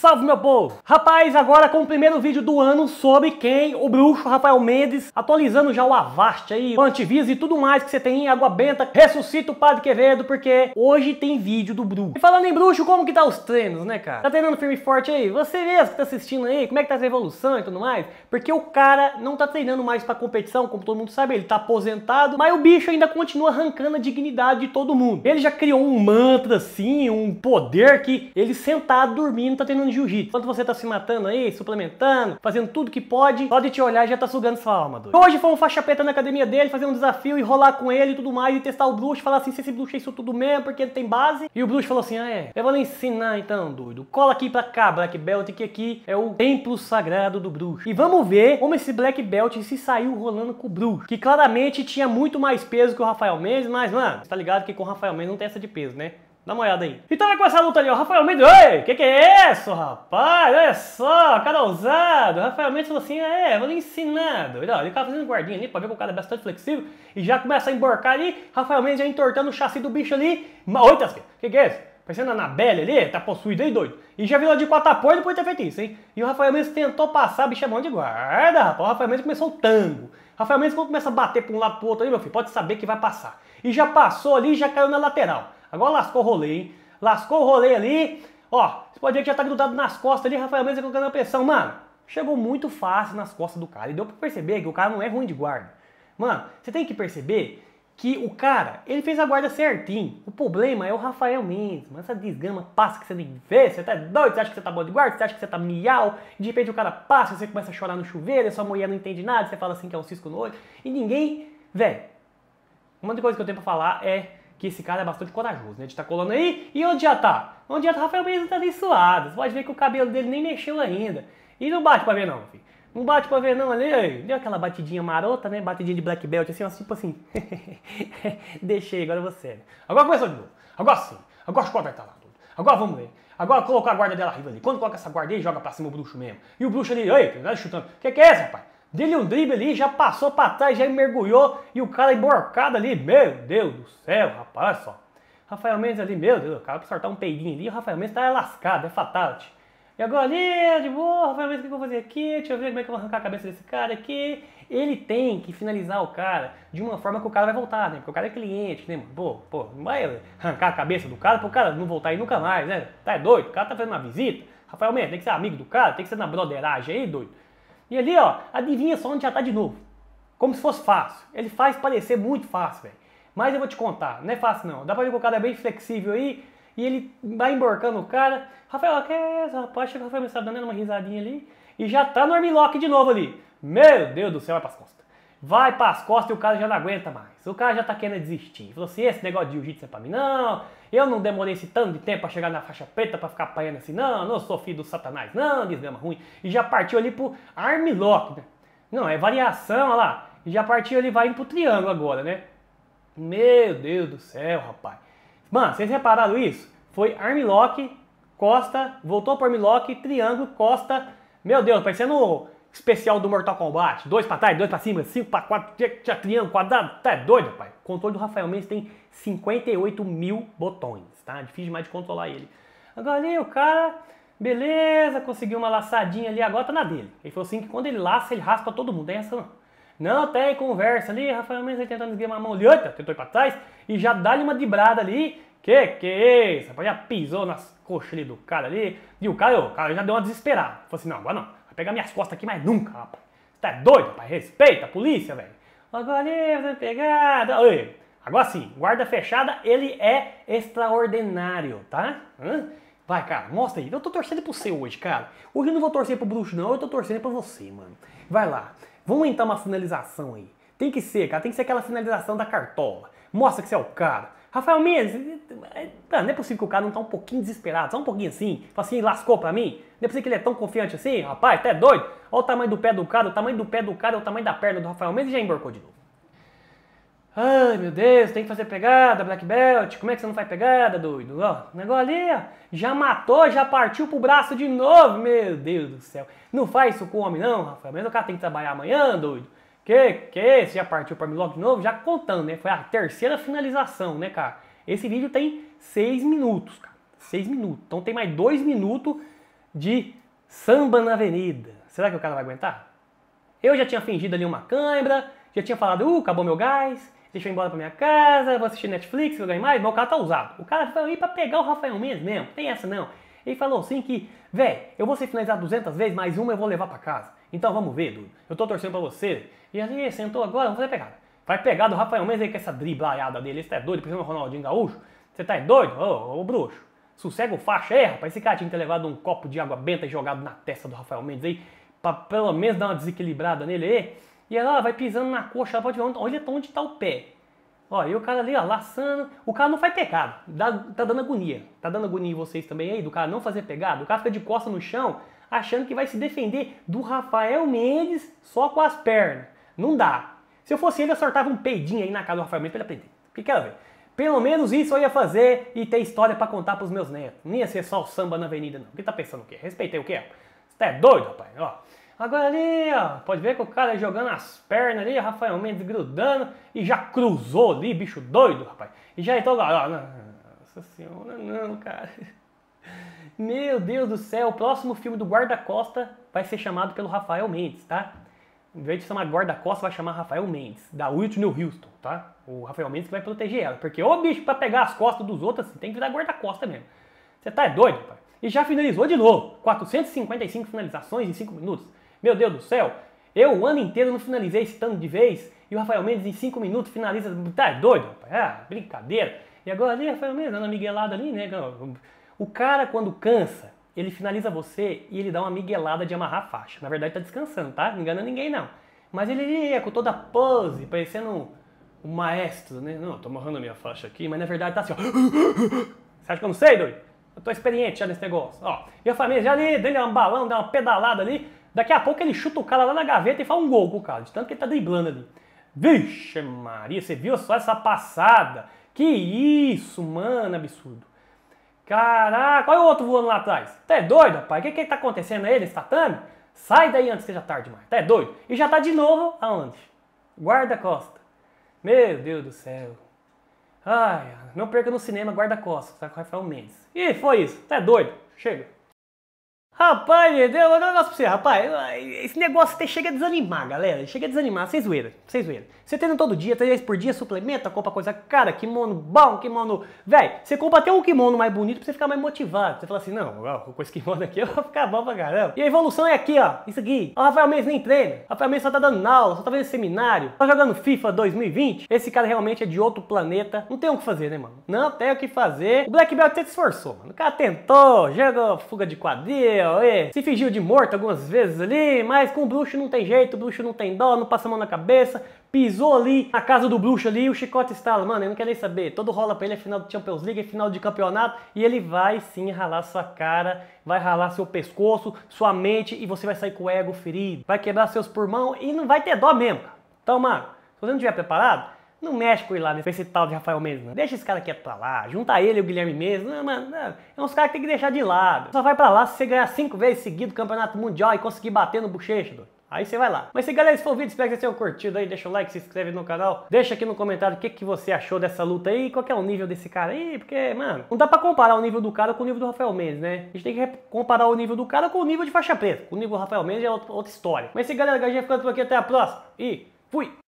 Salve meu povo! Rapaz, agora com o primeiro vídeo do ano sobre quem? O bruxo Rafael Mendes, atualizando já o Avast aí, o Antivisa e tudo mais que você tem em Água Benta, ressuscita o Padre Quevedo, porque hoje tem vídeo do bruxo. E falando em bruxo, como que tá os treinos, né cara? Tá treinando firme e forte aí? Você mesmo que tá assistindo aí, como é que tá essa evolução e tudo mais? Porque o cara não tá treinando mais pra competição, como todo mundo sabe, ele tá aposentado, mas o bicho ainda continua arrancando a dignidade de todo mundo. Ele já criou um mantra assim, um poder que ele sentado dormindo tá tendo fazendo jiu-jitsu. Enquanto você tá se matando aí, suplementando, fazendo tudo que pode, só de te olhar já tá sugando sua alma, doido. Hoje foi um faixa preta na academia dele, fazer um desafio e rolar com ele e tudo mais, e testar o bruxo, falar assim, se esse bruxo é isso tudo mesmo, porque ele tem base. E o bruxo falou assim, ah é, eu vou lhe ensinar então, doido. Cola aqui pra cá, Black Belt, que aqui é o templo sagrado do bruxo. E vamos ver como esse Black Belt se saiu rolando com o bruxo, que claramente tinha muito mais peso que o Rafael Mendes, mas mano, tá ligado que com o Rafael Mendes não tem essa de peso, né? Dá uma olhada aí. Então vai começar a luta ali, ó. Rafael Mendes. Ei, que que é isso, rapaz? Olha só, cara ousado. Rafael Mendes falou assim: é, vou lhe ensinar, Ele, ele tava fazendo guardinha ali pra ver que o cara é bastante flexível. E já começa a emborcar ali. Rafael Mendes já entortando o chassi do bicho ali. Oi, Tasca, que que é isso? Parecendo a Anabelle ali, tá possuído aí, doido. E já virou de apoios depois de ter feito isso, hein? E o Rafael Mendes tentou passar, bicho é mão de guarda, rapaz. O Rafael Mendes começou o tango. Rafael Mendes, quando começa a bater pra um lado pro outro ali, meu filho, pode saber que vai passar. E já passou ali e já caiu na lateral. Agora lascou o rolê, hein? Lascou o rolê ali. Ó, você pode ver que já tá grudado nas costas ali, Rafael Mendes colocando a pressão. Mano, chegou muito fácil nas costas do cara. E deu pra perceber que o cara não é ruim de guarda. Mano, você tem que perceber que o cara, ele fez a guarda certinho. O problema é o Rafael Mendes. Mas essa desgrama passa que você nem vê. Você tá doido? Você acha que você tá bom de guarda? Você acha que você tá miau? De repente o cara passa, você começa a chorar no chuveiro, a sua mulher não entende nada, você fala assim que é um cisco no olho. E ninguém, velho. Uma outra coisa que eu tenho pra falar é que esse cara é bastante corajoso, né? De estar tá colando aí. E onde já tá? Onde já tá? Rafael Benítez tá ali suado. Você pode ver que o cabelo dele nem mexeu ainda. E não bate pra ver, não, filho. Não bate pra ver, não, ali. Né? Deu aquela batidinha marota, né? Batidinha de black belt, assim, ó, tipo assim. Deixei, agora você. É. Agora começou de novo. Agora sim. Agora os quatro tá lá. Agora vamos ver. Agora colocar a guarda dela riva ali. Quando coloca essa guarda aí, joga pra cima o bruxo mesmo. E o bruxo ali, ei, tá chutando. O que, que é isso, rapaz? Dele um drible ali, já passou para trás, já mergulhou e o cara emborcado ali. Meu Deus do céu, rapaz, só. Rafael Mendes ali, meu Deus, o cara precisa soltar um peidinho ali, o Rafael Mendes tá lascado, é fatal. E agora ali, de boa, Rafael Mendes, o que eu vou fazer aqui? Deixa eu ver como é que eu vou arrancar a cabeça desse cara aqui. Ele tem que finalizar o cara de uma forma que o cara vai voltar, né? Porque o cara é cliente, né? Pô, pô, não vai arrancar a cabeça do cara pro cara não voltar aí nunca mais, né? Tá é doido? O cara tá fazendo uma visita. Rafael Mendes, tem que ser amigo do cara, tem que ser na broderagem aí, doido. E ali, ó, adivinha só onde já tá de novo. Como se fosse fácil. Ele faz parecer muito fácil, velho. Mas eu vou te contar, não é fácil não. Dá pra ver que o cara é bem flexível aí. E ele vai emborcando o cara. Rafael, que é essa, rapaz? Chega o Rafael, me está dando uma risadinha ali. E já tá no armlock de novo ali. Meu Deus do céu, vai pras costas vai para as costas e o cara já não aguenta mais. O cara já tá querendo desistir. falou assim: esse negócio de jiu-jitsu é para mim, não. Eu não demorei esse tanto de tempo para chegar na faixa preta para ficar apanhando assim, não. Não sou filho do satanás, não, desgrama ruim. E já partiu ali pro armlock, né? Não, é variação, olha lá. E já partiu ali, vai indo pro triângulo agora, né? Meu Deus do céu, rapaz. Mano, vocês repararam isso? Foi armlock, costa, voltou pro armlock, triângulo, costa. Meu Deus, parecendo especial do Mortal Kombat. Dois pra trás, dois pra cima, cinco pra quatro, triângulo, quadrado. Tá é doido, pai. O controle do Rafael Mendes tem 58 mil botões, tá? Difícil demais de controlar ele. Agora ali o cara, beleza, conseguiu uma laçadinha ali, agora tá na dele. Ele falou assim que quando ele laça, ele raspa todo mundo. É essa não. Não tem conversa ali, Rafael Mendes tentando esgueimar a mão lhanta, tentou ir pra trás e já dá-lhe uma dibrada ali. Que que é isso? Rapaz, já pisou nas coxas ali do cara ali. E o cara, o cara já deu uma desesperada. Falou assim, não, agora não pegar minhas costas aqui, mas nunca, rapaz. Você tá doido, rapaz? Respeita a polícia, velho. Agora é pegada. Oi. Agora sim, guarda fechada, ele é extraordinário, tá? Hã? Vai, cara, mostra aí. Eu tô torcendo pro seu hoje, cara. Hoje eu não vou torcer pro bruxo, não. Eu tô torcendo pra você, mano. Vai lá. Vamos entrar uma finalização aí. Tem que ser, cara. Tem que ser aquela finalização da cartola. Mostra que você é o cara. Rafael Mendes, é, não é possível que o cara não tá um pouquinho desesperado, só um pouquinho assim, assim, lascou pra mim? Não é possível que ele é tão confiante assim, rapaz, até doido? Olha o tamanho do pé do cara, o tamanho do pé do cara é o tamanho da perna do Rafael Mendes e já emborcou de novo. Ai, meu Deus, tem que fazer pegada, Black Belt. Como é que você não faz pegada, doido? Ó, o negócio ali, ó, já matou, já partiu pro braço de novo. Meu Deus do céu. Não faz isso com o homem, não, Rafael. Mas o cara tem que trabalhar amanhã, doido. Que, que, você já partiu para Milwaukee de novo? Já contando, né? Foi a terceira finalização, né, cara? Esse vídeo tem seis minutos, cara. Seis minutos. Então tem mais dois minutos de samba na avenida. Será que o cara vai aguentar? Eu já tinha fingido ali uma câimbra, já tinha falado, uh, acabou meu gás, deixa eu ir embora pra minha casa, vou assistir Netflix, vou ganhar mais, mas o cara tá usado. O cara foi ir pra pegar o Rafael Mendes mesmo, tem essa não. Ele falou assim que, velho, eu vou ser finalizado 200 vezes, mais uma eu vou levar para casa. Então vamos ver, Dudu. Eu tô torcendo pra você. E aí, sentou agora, vamos fazer pegada. Vai pegar do Rafael Mendes aí com essa driblaiada dele. Você tá é doido? Precisa do Ronaldinho Gaúcho? Você tá doido? Ô, bruxo. Sossega o faixa aí, rapaz. Esse cara tinha que ter levado um copo de água benta e jogado na testa do Rafael Mendes aí. Pra pelo menos dar uma desequilibrada nele aí. E ela vai pisando na coxa, pode ver olha onde tá o pé. Ó, e o cara ali, ó, laçando. O cara não faz pegada. Dá, tá dando agonia. Tá dando agonia em vocês também aí, do cara não fazer pegada. O cara fica de costa no chão, achando que vai se defender do Rafael Mendes só com as pernas. Não dá. Se eu fosse ele, eu sortava um peidinho aí na casa do Rafael Mendes pra ele aprender. que quero ver. Pelo menos isso eu ia fazer e ter história para contar pros meus netos. Não ia ser só o samba na avenida, não. que tá pensando o quê? Respeitei o quê? Você é doido, rapaz? Ó. Agora ali, ó, pode ver que o cara é jogando as pernas ali, Rafael Mendes grudando e já cruzou ali, bicho doido, rapaz. E já entrou lá, ó, nossa senhora, não, cara. Meu Deus do céu, o próximo filme do Guarda Costa vai ser chamado pelo Rafael Mendes, tá? Em vez de chamar Guarda Costa, vai chamar Rafael Mendes, da Whitney Houston, tá? O Rafael Mendes que vai proteger ela. Porque, ô bicho, pra pegar as costas dos outros, assim, tem que virar guarda-costa mesmo. Você tá é doido, pai? E já finalizou de novo. 455 finalizações em 5 minutos. Meu Deus do céu, eu o ano inteiro não finalizei esse tanto de vez. E o Rafael Mendes em 5 minutos finaliza. Tá é doido, rapaz? Ah, brincadeira. E agora ali, Rafael Mendes, dando a miguelada ali, né? O cara, quando cansa, ele finaliza você e ele dá uma miguelada de amarrar a faixa. Na verdade, tá descansando, tá? Não engana ninguém, não. Mas ele, é com toda a pose, parecendo um, um maestro, né? Não, tô amarrando a minha faixa aqui, mas na verdade tá assim, ó. Você acha que eu não sei, doido? Eu tô experiente já nesse negócio. Ó, minha família já ali, dele um balão, deu uma pedalada ali. Daqui a pouco ele chuta o cara lá na gaveta e faz um gol pro cara, de tanto que ele tá driblando ali. Vixe Maria, você viu só essa passada? Que isso, mano, absurdo. Caraca, olha o outro voando lá atrás. Tá é doido, rapaz? O que que tá acontecendo aí nesse tatame? Sai daí antes que seja tarde demais. Tá é doido? E já tá de novo aonde? Guarda-costa. Meu Deus do céu. Ai, não perca no cinema guarda-costas, tá com o Rafael Mendes. E foi isso. Tá é doido. Chega. Rapaz, eu vou dar um negócio pra você, rapaz. Esse negócio até chega a desanimar, galera. Chega a desanimar, sem zoeira, sem zoeira. Você treina todo dia, três vezes por dia, suplementa, compra coisa cara, kimono bom, kimono... Véi, você compra até um kimono mais bonito pra você ficar mais motivado. Você fala assim, não, com esse kimono aqui eu vou ficar bom pra caramba. E a evolução é aqui, ó, isso aqui. O Rafael Mendes nem treina. O Rafael Mendes só tá dando aula, só tá fazendo seminário. Tá jogando FIFA 2020. Esse cara realmente é de outro planeta. Não tem o que fazer, né, mano? Não tem o que fazer. O Black Belt se esforçou, mano. O cara tentou, jogou fuga de quadril, se fingiu de morto algumas vezes ali, mas com o bruxo não tem jeito, o bruxo não tem dó, não passa a mão na cabeça, pisou ali na casa do bruxo ali, o chicote estala, mano, ele não quer nem saber, todo rola pra ele é final de Champions League, é final de campeonato, e ele vai sim ralar sua cara, vai ralar seu pescoço, sua mente, e você vai sair com o ego ferido, vai quebrar seus pulmão e não vai ter dó mesmo, Então, mano, se você não estiver preparado, não mexe com ele lá, nesse né, tal de Rafael Mendes, não. Deixa esse cara quieto pra lá. Junta ele e o Guilherme Mendes. Não, mano, não. É uns caras que tem que deixar de lado. Só vai pra lá se você ganhar cinco vezes seguido o Campeonato Mundial e conseguir bater no bochecha, doido. Aí você vai lá. Mas se galera, esse foi o vídeo, espero que vocês tenham curtido aí. Deixa o like, se inscreve no canal. Deixa aqui no comentário o que, que você achou dessa luta aí. Qual é o nível desse cara aí. Porque, mano, não dá pra comparar o nível do cara com o nível do Rafael Mendes, né? A gente tem que comparar o nível do cara com o nível de faixa preta. O nível do Rafael Mendes é outra história. Mas se galera, a ficando por aqui. Até a próxima. E fui!